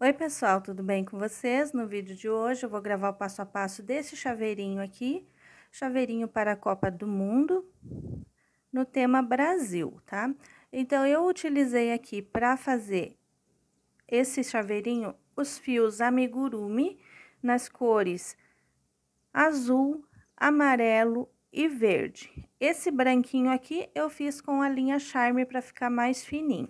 Oi pessoal, tudo bem com vocês? No vídeo de hoje eu vou gravar o passo a passo desse chaveirinho aqui, chaveirinho para a Copa do Mundo, no tema Brasil, tá? Então, eu utilizei aqui para fazer esse chaveirinho os fios amigurumi nas cores azul, amarelo e verde. Esse branquinho aqui eu fiz com a linha Charme para ficar mais fininho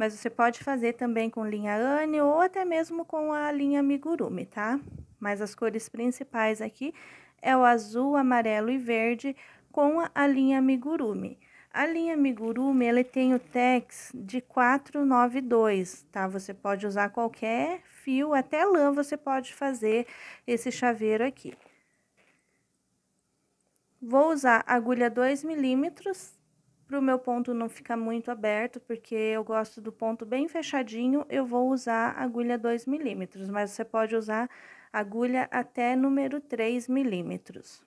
mas você pode fazer também com linha Anne ou até mesmo com a linha Amigurumi, tá? Mas as cores principais aqui é o azul, amarelo e verde com a linha Amigurumi. A linha Amigurumi, ele tem o tex de 492, tá? Você pode usar qualquer fio, até lã você pode fazer esse chaveiro aqui. Vou usar agulha 2 milímetros, para o meu ponto não ficar muito aberto, porque eu gosto do ponto bem fechadinho, eu vou usar agulha 2 milímetros, mas você pode usar agulha até número 3 milímetros.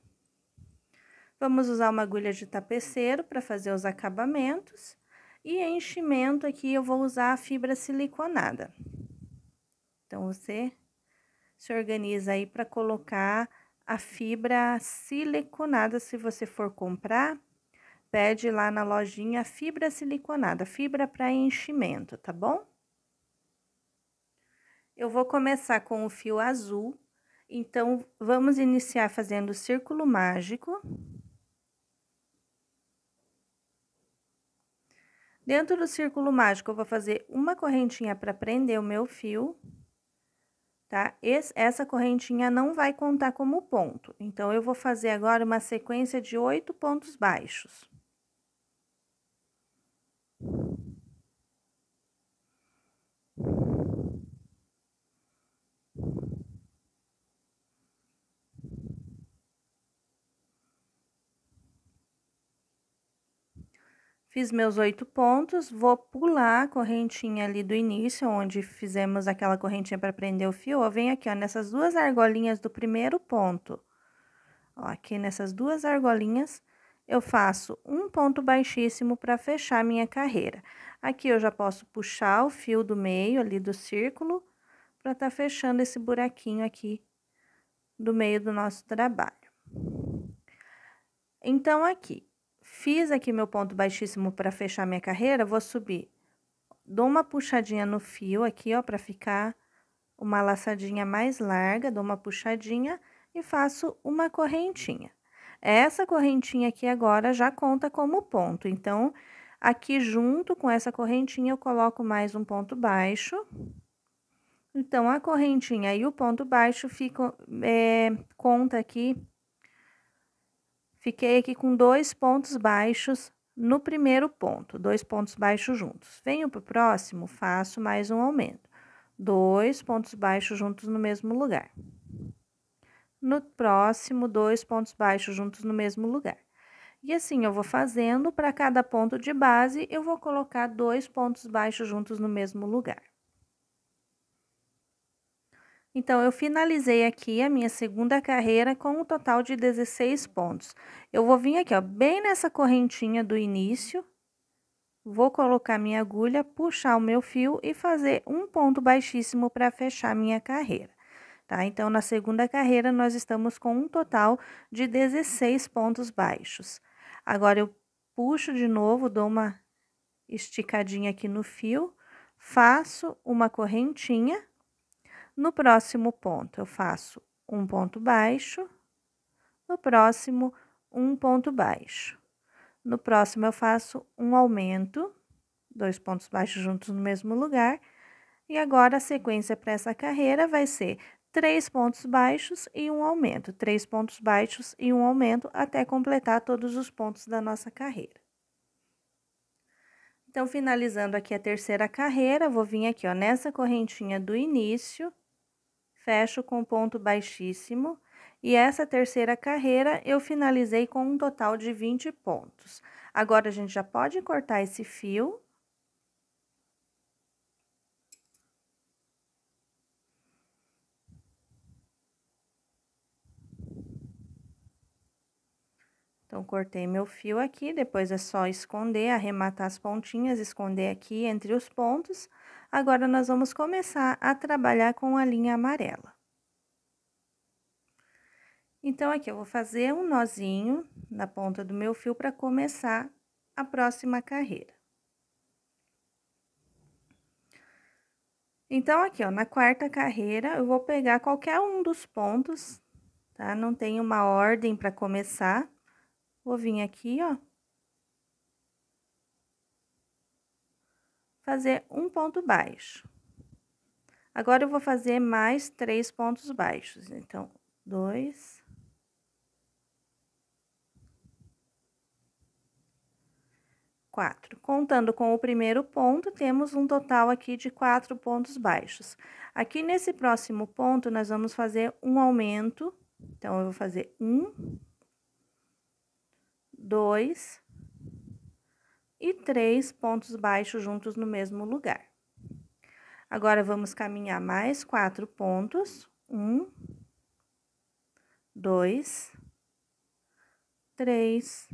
Vamos usar uma agulha de tapeceiro para fazer os acabamentos. E enchimento aqui eu vou usar a fibra siliconada. Então, você se organiza aí para colocar a fibra siliconada, se você for comprar, pede lá na lojinha fibra siliconada, fibra para enchimento, tá bom? Eu vou começar com o fio azul, então vamos iniciar fazendo o círculo mágico. Dentro do círculo mágico, eu vou fazer uma correntinha para prender o meu fio, tá? Esse, essa correntinha não vai contar como ponto, então eu vou fazer agora uma sequência de oito pontos baixos. Fiz meus oito pontos, vou pular a correntinha ali do início, onde fizemos aquela correntinha para prender o fio. Eu vem aqui, ó, nessas duas argolinhas do primeiro ponto. Ó, aqui nessas duas argolinhas, eu faço um ponto baixíssimo para fechar minha carreira. Aqui eu já posso puxar o fio do meio ali do círculo, para estar tá fechando esse buraquinho aqui do meio do nosso trabalho. Então, aqui, Fiz aqui meu ponto baixíssimo para fechar minha carreira, vou subir. Dou uma puxadinha no fio aqui, ó, para ficar uma laçadinha mais larga, dou uma puxadinha e faço uma correntinha. Essa correntinha aqui agora já conta como ponto, então, aqui junto com essa correntinha eu coloco mais um ponto baixo. Então, a correntinha e o ponto baixo ficam, é, conta aqui Fiquei aqui com dois pontos baixos no primeiro ponto, dois pontos baixos juntos. Venho para o próximo, faço mais um aumento. Dois pontos baixos juntos no mesmo lugar. No próximo, dois pontos baixos juntos no mesmo lugar. E assim eu vou fazendo, para cada ponto de base, eu vou colocar dois pontos baixos juntos no mesmo lugar. Então, eu finalizei aqui a minha segunda carreira com um total de 16 pontos. Eu vou vir aqui, ó, bem nessa correntinha do início, vou colocar minha agulha, puxar o meu fio e fazer um ponto baixíssimo para fechar minha carreira. Tá? Então, na segunda carreira, nós estamos com um total de 16 pontos baixos. Agora, eu puxo de novo, dou uma esticadinha aqui no fio, faço uma correntinha no próximo ponto, eu faço um ponto baixo. No próximo, um ponto baixo. No próximo, eu faço um aumento, dois pontos baixos juntos no mesmo lugar. E agora, a sequência para essa carreira vai ser três pontos baixos e um aumento, três pontos baixos e um aumento, até completar todos os pontos da nossa carreira. Então, finalizando aqui a terceira carreira, vou vir aqui, ó, nessa correntinha do início, fecho com ponto baixíssimo e essa terceira carreira eu finalizei com um total de 20 pontos. Agora, a gente já pode cortar esse fio. Então, cortei meu fio aqui, depois é só esconder, arrematar as pontinhas, esconder aqui entre os pontos, Agora nós vamos começar a trabalhar com a linha amarela. Então, aqui eu vou fazer um nozinho na ponta do meu fio para começar a próxima carreira. Então, aqui, ó, na quarta carreira, eu vou pegar qualquer um dos pontos, tá? Não tem uma ordem para começar. Vou vir aqui, ó, fazer um ponto baixo. Agora, eu vou fazer mais três pontos baixos. Então, dois. Quatro. Contando com o primeiro ponto, temos um total aqui de quatro pontos baixos. Aqui nesse próximo ponto, nós vamos fazer um aumento. Então, eu vou fazer um, dois, e três pontos baixos juntos no mesmo lugar. Agora, vamos caminhar mais quatro pontos. Um, dois, três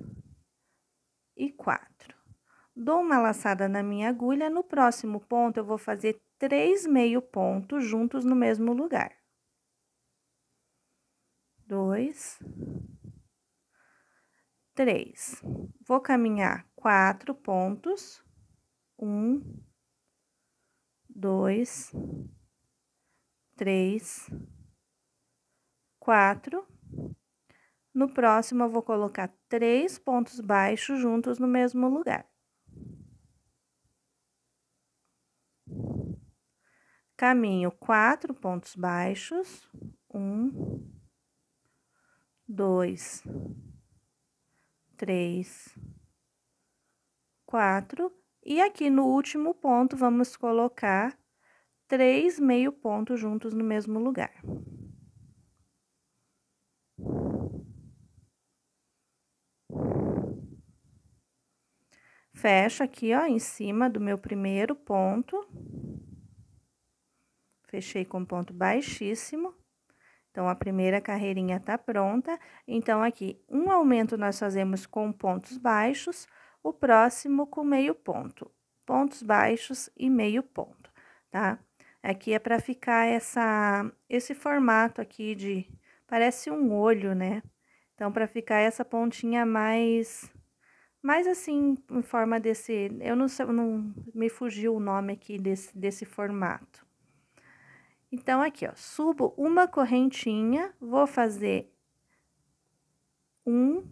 e quatro. Dou uma laçada na minha agulha, no próximo ponto eu vou fazer três meio pontos juntos no mesmo lugar. Dois, três. Vou caminhar quatro pontos. Um, dois, três, quatro. No próximo, eu vou colocar três pontos baixos juntos no mesmo lugar. Caminho quatro pontos baixos. Um, dois, três três, quatro. E aqui no último ponto, vamos colocar três meio pontos juntos no mesmo lugar. Fecho aqui, ó, em cima do meu primeiro ponto. Fechei com ponto baixíssimo. Então, a primeira carreirinha tá pronta. Então, aqui, um aumento nós fazemos com pontos baixos, o próximo com meio ponto. Pontos baixos e meio ponto, tá? Aqui é para ficar essa, esse formato aqui de... Parece um olho, né? Então, para ficar essa pontinha mais... mais assim, em forma desse... Eu não, sei, não me fugiu o nome aqui desse, desse formato. Então, aqui, ó, subo uma correntinha, vou fazer um,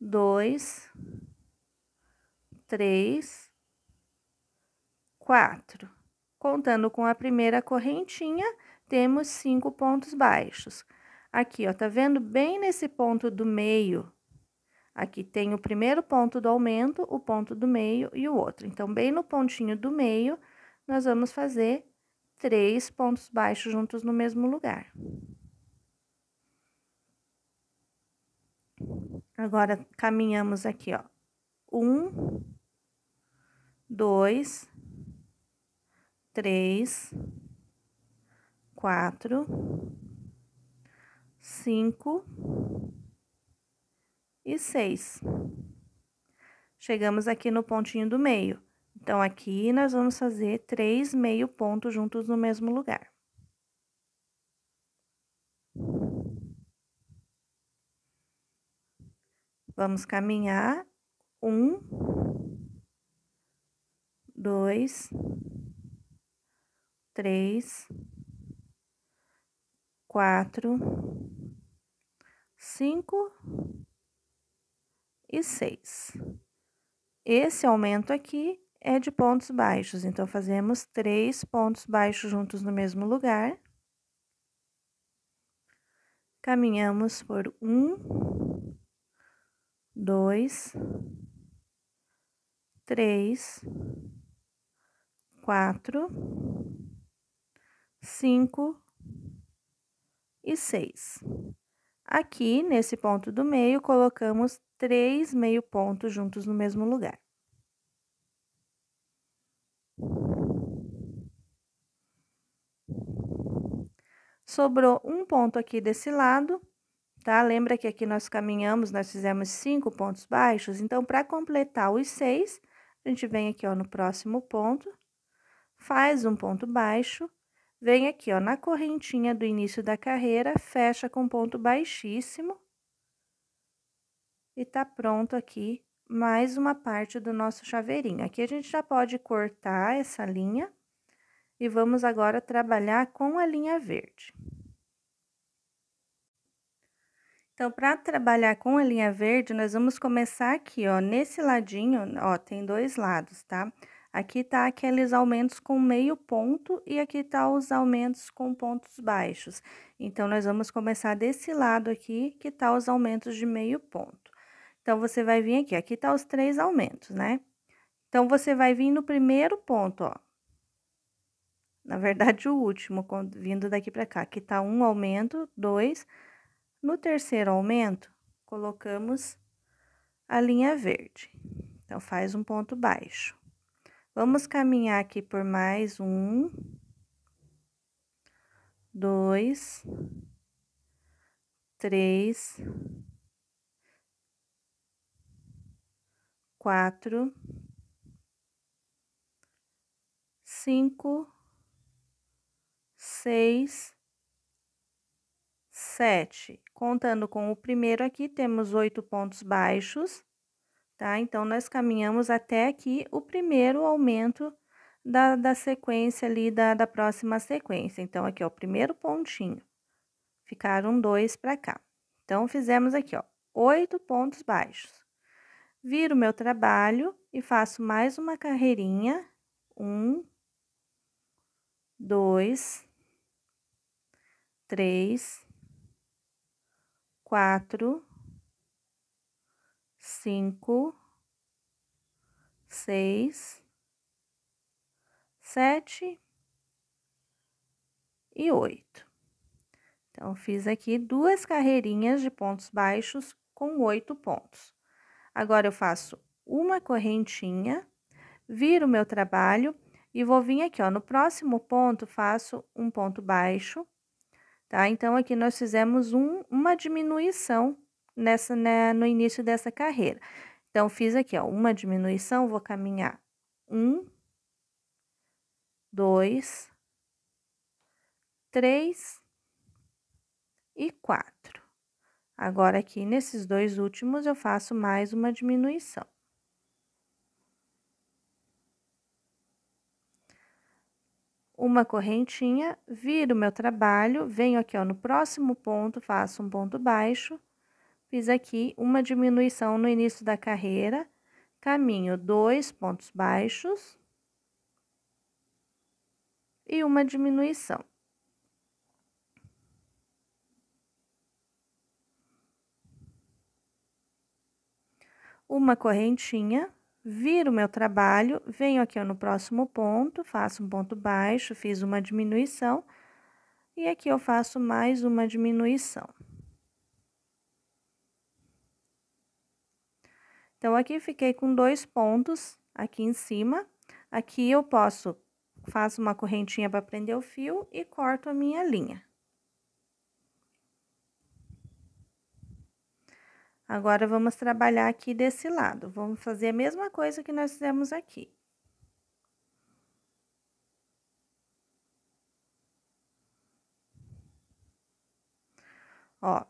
dois, três, quatro. Contando com a primeira correntinha, temos cinco pontos baixos. Aqui, ó, tá vendo bem nesse ponto do meio? Aqui tem o primeiro ponto do aumento, o ponto do meio e o outro. Então, bem no pontinho do meio, nós vamos fazer três pontos baixos juntos no mesmo lugar. Agora, caminhamos aqui, ó. Um, dois, três, quatro, cinco e seis. Chegamos aqui no pontinho do meio. Então, aqui nós vamos fazer três meio pontos juntos no mesmo lugar. Vamos caminhar um, dois, três, quatro, cinco e seis. Esse aumento aqui é de pontos baixos, então fazemos três pontos baixos juntos no mesmo lugar. Caminhamos por um, dois, três, quatro, cinco e seis. Aqui, nesse ponto do meio, colocamos três meio pontos juntos no mesmo lugar. sobrou um ponto aqui desse lado, tá? Lembra que aqui nós caminhamos, nós fizemos cinco pontos baixos? Então, para completar os seis, a gente vem aqui, ó, no próximo ponto, faz um ponto baixo, vem aqui, ó, na correntinha do início da carreira, fecha com ponto baixíssimo. E tá pronto aqui mais uma parte do nosso chaveirinho. Aqui a gente já pode cortar essa linha e vamos agora trabalhar com a linha verde. Então, para trabalhar com a linha verde, nós vamos começar aqui, ó, nesse ladinho, ó, tem dois lados, tá? Aqui tá aqueles aumentos com meio ponto e aqui tá os aumentos com pontos baixos. Então, nós vamos começar desse lado aqui, que tá os aumentos de meio ponto. Então, você vai vir aqui, aqui tá os três aumentos, né? Então, você vai vir no primeiro ponto, ó, na verdade, o último, vindo daqui para cá, que tá um aumento, dois, no terceiro aumento, colocamos a linha verde. Então, faz um ponto baixo. Vamos caminhar aqui por mais um, dois, três, quatro, cinco, seis, sete. Contando com o primeiro aqui, temos oito pontos baixos, tá? Então, nós caminhamos até aqui o primeiro aumento da, da sequência ali, da, da próxima sequência. Então, aqui, ó, o primeiro pontinho. Ficaram dois para cá. Então, fizemos aqui, ó, oito pontos baixos. Viro meu trabalho e faço mais uma carreirinha. Um, dois, três quatro, cinco, seis, sete e oito. Então, fiz aqui duas carreirinhas de pontos baixos com oito pontos. Agora, eu faço uma correntinha, viro o meu trabalho e vou vir aqui, ó, no próximo ponto, faço um ponto baixo, Tá? Então, aqui nós fizemos um, uma diminuição nessa, né, no início dessa carreira. Então, fiz aqui, ó, uma diminuição, vou caminhar um, dois, três e quatro. Agora, aqui nesses dois últimos, eu faço mais uma diminuição. uma correntinha, viro o meu trabalho, venho aqui ó, no próximo ponto, faço um ponto baixo, fiz aqui uma diminuição no início da carreira, caminho dois pontos baixos e uma diminuição. Uma correntinha, viro o meu trabalho, venho aqui ó, no próximo ponto, faço um ponto baixo, fiz uma diminuição, e aqui eu faço mais uma diminuição. Então, aqui fiquei com dois pontos aqui em cima. Aqui eu posso, faço uma correntinha para prender o fio e corto a minha linha. Agora, vamos trabalhar aqui desse lado. Vamos fazer a mesma coisa que nós fizemos aqui. Ó,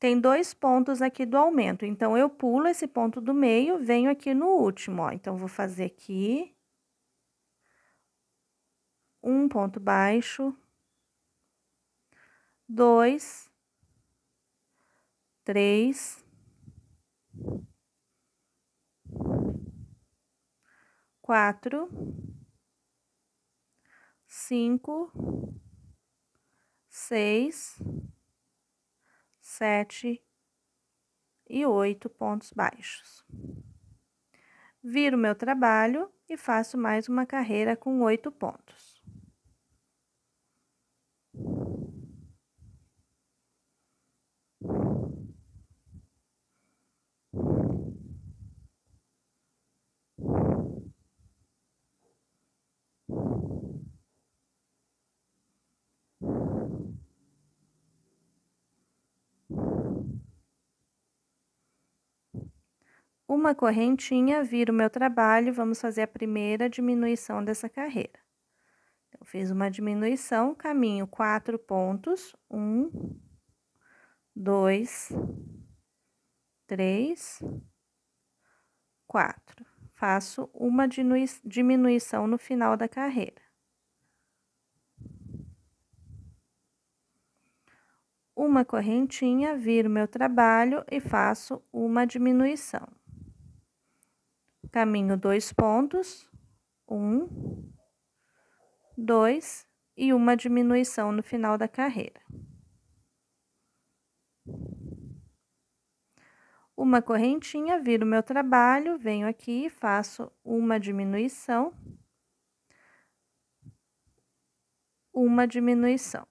tem dois pontos aqui do aumento, então, eu pulo esse ponto do meio, venho aqui no último, ó. Então, vou fazer aqui. Um ponto baixo. Dois três, quatro, cinco, seis, sete e oito pontos baixos. Viro meu trabalho e faço mais uma carreira com oito pontos. uma correntinha, viro o meu trabalho, vamos fazer a primeira diminuição dessa carreira. Então, eu fiz uma diminuição, caminho quatro pontos, um, dois, três, quatro. Faço uma diminuição no final da carreira. Uma correntinha, viro meu trabalho e faço uma diminuição caminho dois pontos, um, dois e uma diminuição no final da carreira. Uma correntinha, viro meu trabalho, venho aqui, faço uma diminuição, uma diminuição.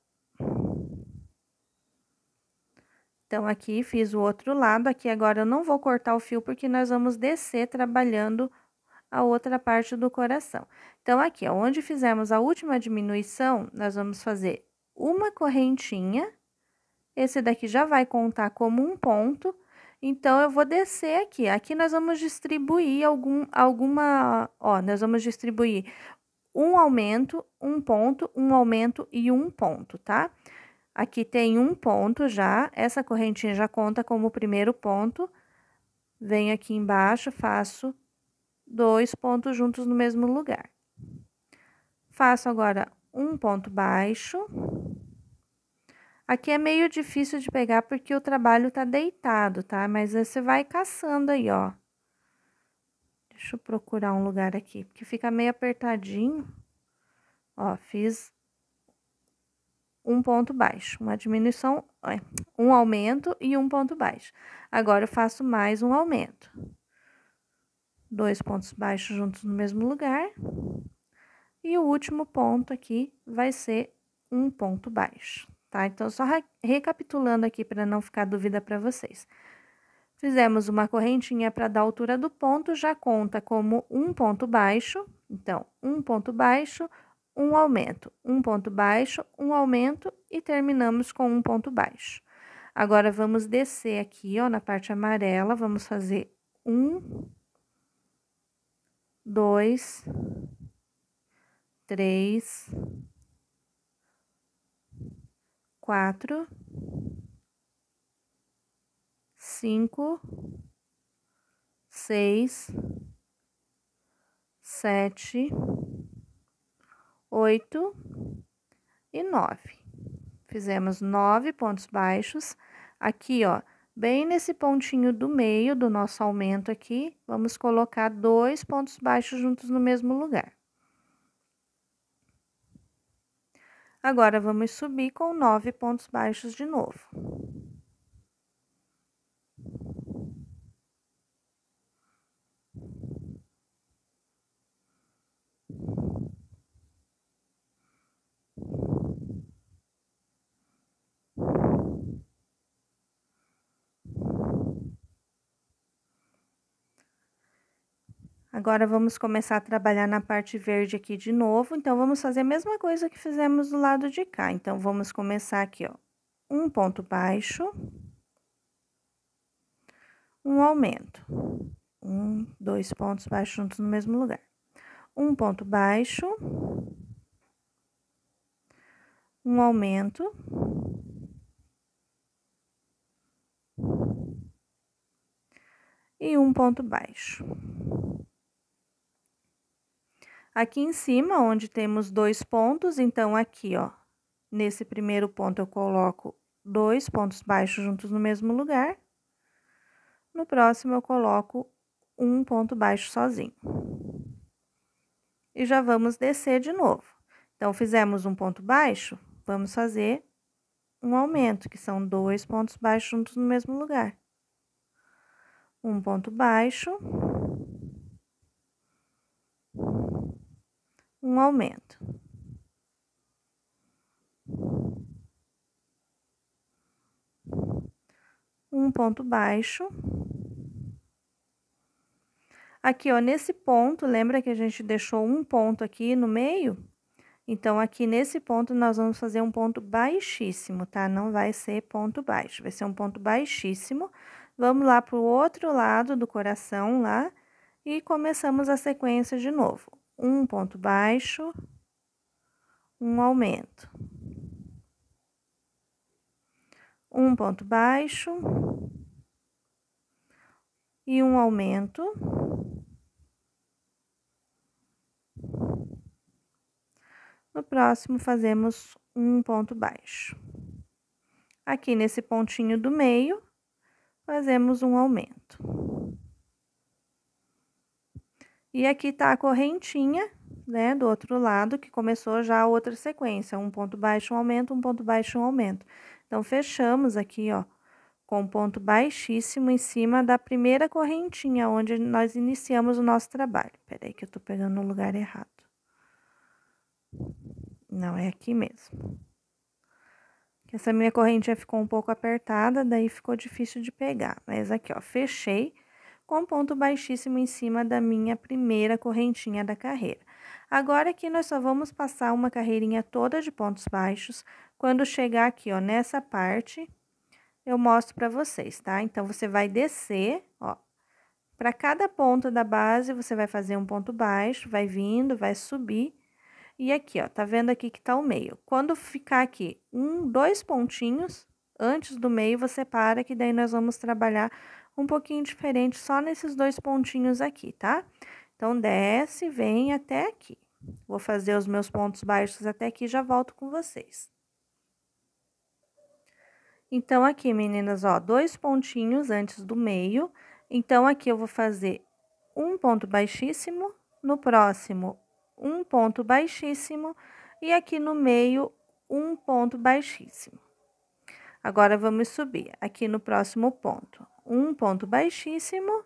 Então, aqui fiz o outro lado, aqui agora eu não vou cortar o fio, porque nós vamos descer trabalhando a outra parte do coração. Então, aqui, onde fizemos a última diminuição, nós vamos fazer uma correntinha. Esse daqui já vai contar como um ponto. Então, eu vou descer aqui. Aqui nós vamos distribuir algum, alguma... Ó, nós vamos distribuir um aumento, um ponto, um aumento e um ponto, tá? Tá? Aqui tem um ponto já, essa correntinha já conta como o primeiro ponto. Venho aqui embaixo, faço dois pontos juntos no mesmo lugar. Faço agora um ponto baixo. Aqui é meio difícil de pegar porque o trabalho tá deitado, tá? Mas você vai caçando aí, ó. Deixa eu procurar um lugar aqui, porque fica meio apertadinho. Ó, fiz um ponto baixo, uma diminuição, é, um aumento e um ponto baixo. Agora eu faço mais um aumento. Dois pontos baixos juntos no mesmo lugar. E o último ponto aqui vai ser um ponto baixo, tá? Então, só recapitulando aqui para não ficar dúvida para vocês. Fizemos uma correntinha para dar altura do ponto, já conta como um ponto baixo. Então, um ponto baixo, um aumento, um ponto baixo, um aumento e terminamos com um ponto baixo. Agora, vamos descer aqui, ó, na parte amarela, vamos fazer um, dois, três, quatro, cinco, seis, sete, 8 e 9. Fizemos 9 pontos baixos. Aqui, ó, bem nesse pontinho do meio do nosso aumento aqui, vamos colocar dois pontos baixos juntos no mesmo lugar. Agora, vamos subir com nove pontos baixos de novo. Agora, vamos começar a trabalhar na parte verde aqui de novo. Então, vamos fazer a mesma coisa que fizemos do lado de cá. Então, vamos começar aqui, ó. Um ponto baixo. Um aumento. Um, dois pontos baixos juntos no mesmo lugar. Um ponto baixo. Um aumento. E um ponto baixo. Aqui em cima, onde temos dois pontos, então aqui, ó, nesse primeiro ponto eu coloco dois pontos baixos juntos no mesmo lugar. No próximo eu coloco um ponto baixo sozinho. E já vamos descer de novo. Então, fizemos um ponto baixo, vamos fazer um aumento, que são dois pontos baixos juntos no mesmo lugar. Um ponto baixo, um aumento. Um ponto baixo. Aqui, ó, nesse ponto, lembra que a gente deixou um ponto aqui no meio? Então, aqui nesse ponto, nós vamos fazer um ponto baixíssimo, tá? Não vai ser ponto baixo, vai ser um ponto baixíssimo. Vamos lá para o outro lado do coração, lá, e começamos a sequência de novo um ponto baixo, um aumento. Um ponto baixo e um aumento. No próximo, fazemos um ponto baixo. Aqui nesse pontinho do meio, fazemos um aumento. E aqui está a correntinha, né, do outro lado, que começou já a outra sequência, um ponto baixo, um aumento, um ponto baixo, um aumento. Então, fechamos aqui, ó, com um ponto baixíssimo em cima da primeira correntinha, onde nós iniciamos o nosso trabalho. Peraí que eu tô pegando no lugar errado. Não, é aqui mesmo. Essa minha correntinha ficou um pouco apertada, daí ficou difícil de pegar. Mas aqui, ó, fechei com ponto baixíssimo em cima da minha primeira correntinha da carreira. Agora aqui nós só vamos passar uma carreirinha toda de pontos baixos. Quando chegar aqui, ó, nessa parte, eu mostro para vocês, tá? Então, você vai descer, ó, para cada ponto da base, você vai fazer um ponto baixo, vai vindo, vai subir. E aqui, ó, tá vendo aqui que tá o meio. Quando ficar aqui um, dois pontinhos antes do meio, você para, que daí nós vamos trabalhar um pouquinho diferente só nesses dois pontinhos aqui, tá? Então, desce, vem até aqui. Vou fazer os meus pontos baixos até aqui e já volto com vocês. Então, aqui, meninas, ó, dois pontinhos antes do meio. Então, aqui eu vou fazer um ponto baixíssimo, no próximo, um ponto baixíssimo, e aqui no meio, um ponto baixíssimo. Agora, vamos subir aqui no próximo ponto um ponto baixíssimo,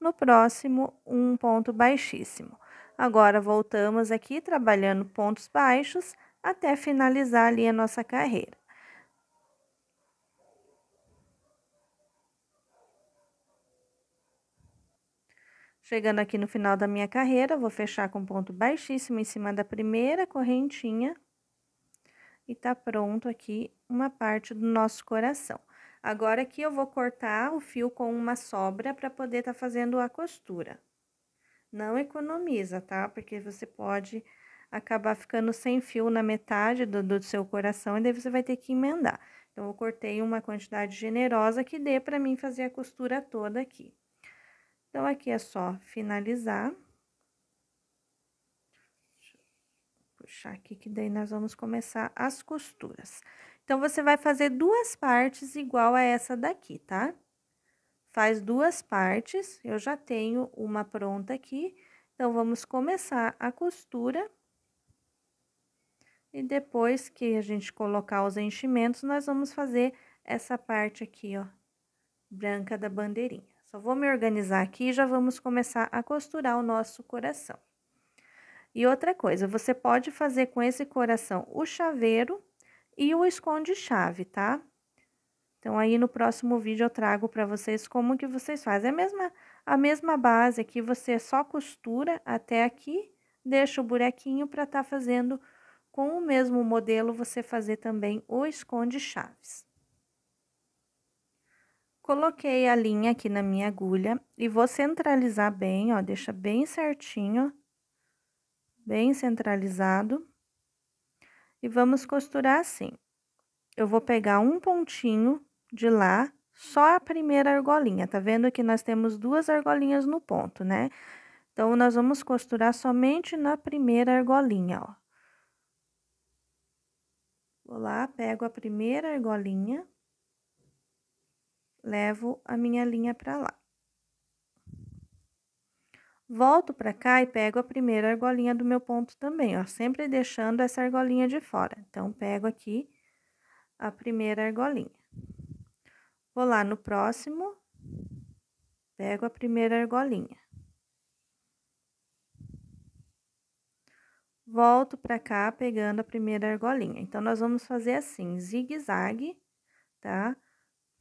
no próximo, um ponto baixíssimo. Agora, voltamos aqui trabalhando pontos baixos até finalizar ali a nossa carreira. Chegando aqui no final da minha carreira, vou fechar com ponto baixíssimo em cima da primeira correntinha. E tá pronto aqui uma parte do nosso coração. Agora aqui eu vou cortar o fio com uma sobra para poder estar tá fazendo a costura. Não economiza, tá? Porque você pode acabar ficando sem fio na metade do, do seu coração e daí você vai ter que emendar. Então, eu cortei uma quantidade generosa que dê para mim fazer a costura toda aqui. Então, aqui é só finalizar. Deixa eu puxar aqui que daí nós vamos começar as costuras. Então, você vai fazer duas partes igual a essa daqui, tá? Faz duas partes, eu já tenho uma pronta aqui, então, vamos começar a costura. E depois que a gente colocar os enchimentos, nós vamos fazer essa parte aqui, ó, branca da bandeirinha. Só vou me organizar aqui e já vamos começar a costurar o nosso coração. E outra coisa, você pode fazer com esse coração o chaveiro e o esconde-chave, tá? Então, aí no próximo vídeo eu trago para vocês como que vocês fazem. É a mesma, a mesma base aqui, você só costura até aqui, deixa o buraquinho para estar tá fazendo com o mesmo modelo, você fazer também o esconde-chaves. Coloquei a linha aqui na minha agulha e vou centralizar bem, ó, deixa bem certinho, bem centralizado e vamos costurar assim. Eu vou pegar um pontinho de lá, só a primeira argolinha, tá vendo que nós temos duas argolinhas no ponto, né? Então, nós vamos costurar somente na primeira argolinha, ó. Vou lá, pego a primeira argolinha, levo a minha linha pra lá. Volto para cá e pego a primeira argolinha do meu ponto também, ó, sempre deixando essa argolinha de fora. Então, pego aqui a primeira argolinha. Vou lá no próximo, pego a primeira argolinha. Volto para cá pegando a primeira argolinha. Então, nós vamos fazer assim, zigue-zague, tá?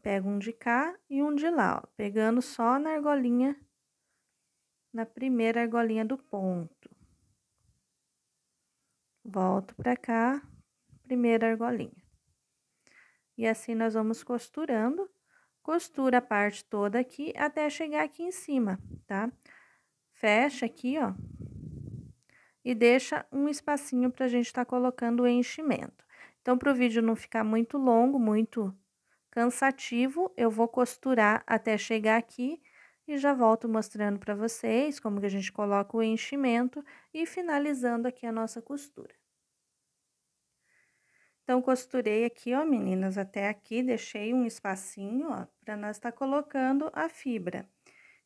Pego um de cá e um de lá, ó, pegando só na argolinha na primeira argolinha do ponto. Volto para cá, primeira argolinha. E assim nós vamos costurando, costura a parte toda aqui até chegar aqui em cima, tá? Fecha aqui, ó, e deixa um espacinho para a gente estar tá colocando o enchimento. Então, para o vídeo não ficar muito longo, muito cansativo, eu vou costurar até chegar aqui e já volto mostrando para vocês como que a gente coloca o enchimento e finalizando aqui a nossa costura. Então, costurei aqui, ó, meninas, até aqui, deixei um espacinho, ó, para nós estar tá colocando a fibra.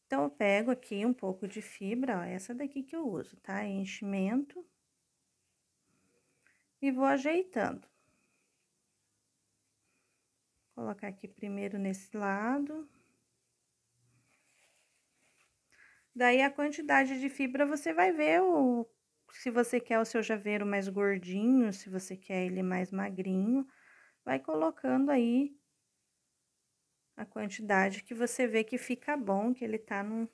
Então, eu pego aqui um pouco de fibra, ó, essa daqui que eu uso, tá? É enchimento. E vou ajeitando. Vou colocar aqui primeiro nesse lado. Daí a quantidade de fibra você vai ver o se você quer o seu javeiro mais gordinho, se você quer ele mais magrinho, vai colocando aí a quantidade que você vê que fica bom, que ele tá num,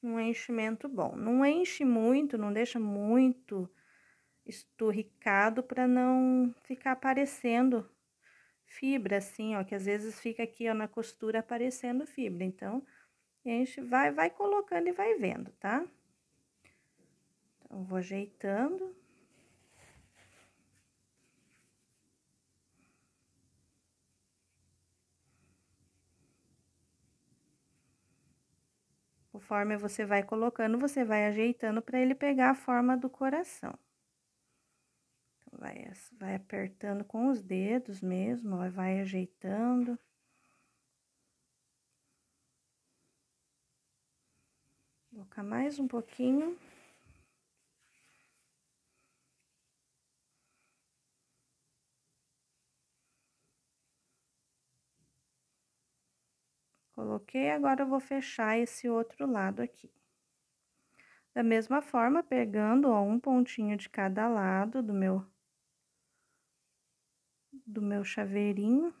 num enchimento bom. Não enche muito, não deixa muito esturricado para não ficar aparecendo fibra assim, ó, que às vezes fica aqui, ó, na costura aparecendo fibra. Então, e a gente vai, vai colocando e vai vendo, tá? Então, vou ajeitando. Conforme você vai colocando, você vai ajeitando para ele pegar a forma do coração. Então, vai, vai apertando com os dedos mesmo, vai ajeitando. colocar mais um pouquinho. Coloquei, agora eu vou fechar esse outro lado aqui. Da mesma forma, pegando, ó, um pontinho de cada lado do meu do meu chaveirinho.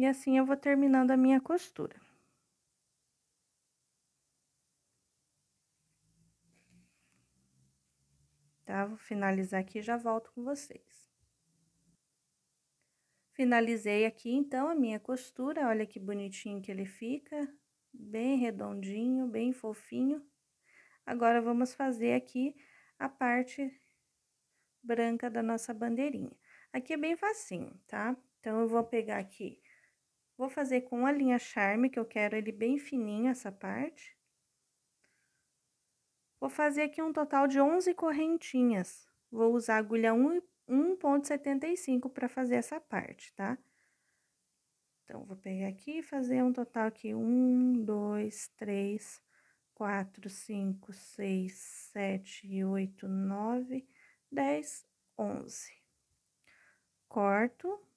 E assim eu vou terminando a minha costura. Tá? Vou finalizar aqui e já volto com vocês. Finalizei aqui, então, a minha costura. Olha que bonitinho que ele fica. Bem redondinho, bem fofinho. Agora, vamos fazer aqui a parte branca da nossa bandeirinha. Aqui é bem facinho, tá? Então, eu vou pegar aqui Vou fazer com a linha charme, que eu quero ele bem fininho, essa parte. Vou fazer aqui um total de 11 correntinhas. Vou usar a agulha 1.75 para fazer essa parte, tá? Então, vou pegar aqui e fazer um total aqui, 1, 2, 3, 4, 5, 6, 7, 8, 9, 10, 11. Corto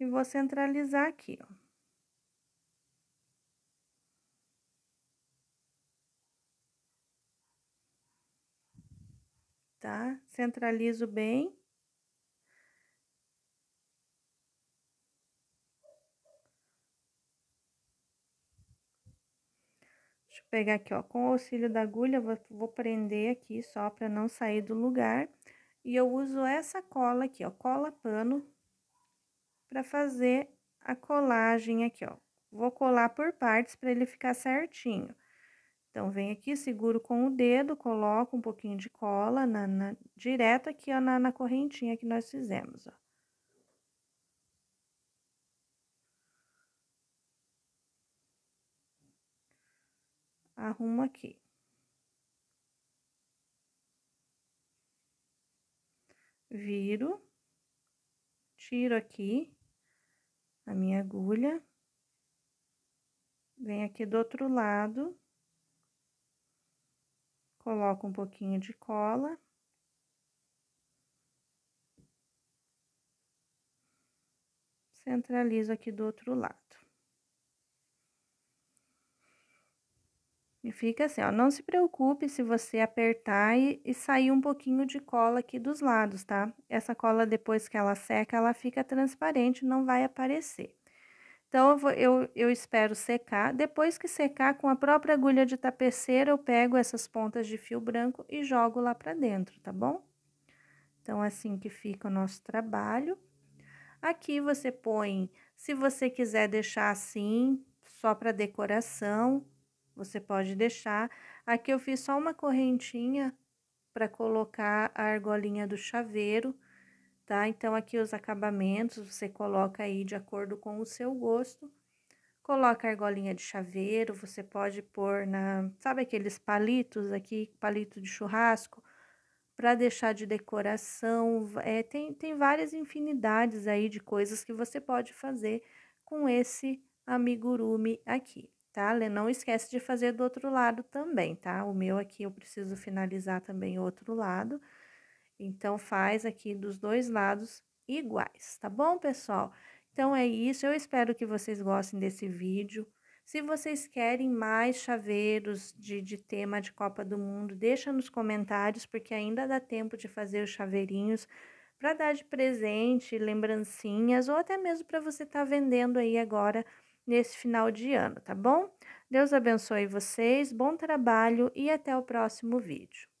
e vou centralizar aqui, ó. Tá? Centralizo bem. Deixa eu pegar aqui, ó, com o auxílio da agulha, vou, vou prender aqui só para não sair do lugar. E eu uso essa cola aqui, ó, cola pano para fazer a colagem aqui, ó. Vou colar por partes para ele ficar certinho. Então, venho aqui, seguro com o dedo, coloco um pouquinho de cola na, na direto aqui, ó, na, na correntinha que nós fizemos, ó. Arrumo aqui. Viro, tiro aqui, a minha agulha, vem aqui do outro lado, coloco um pouquinho de cola. Centralizo aqui do outro lado. E fica assim, ó, não se preocupe se você apertar e, e sair um pouquinho de cola aqui dos lados, tá? Essa cola, depois que ela seca, ela fica transparente, não vai aparecer. Então, eu, vou, eu, eu espero secar. Depois que secar, com a própria agulha de tapeceira, eu pego essas pontas de fio branco e jogo lá pra dentro, tá bom? Então, é assim que fica o nosso trabalho. Aqui você põe, se você quiser deixar assim, só para decoração, você pode deixar. Aqui eu fiz só uma correntinha para colocar a argolinha do chaveiro, tá? Então, aqui os acabamentos você coloca aí de acordo com o seu gosto. Coloca a argolinha de chaveiro, você pode pôr na... Sabe aqueles palitos aqui, palito de churrasco? para deixar de decoração, é, tem, tem várias infinidades aí de coisas que você pode fazer com esse amigurumi aqui tá? Não esquece de fazer do outro lado também, tá? O meu aqui eu preciso finalizar também o outro lado. Então, faz aqui dos dois lados iguais, tá bom, pessoal? Então, é isso. Eu espero que vocês gostem desse vídeo. Se vocês querem mais chaveiros de, de tema de Copa do Mundo, deixa nos comentários, porque ainda dá tempo de fazer os chaveirinhos para dar de presente, lembrancinhas, ou até mesmo para você estar tá vendendo aí agora nesse final de ano, tá bom? Deus abençoe vocês, bom trabalho e até o próximo vídeo.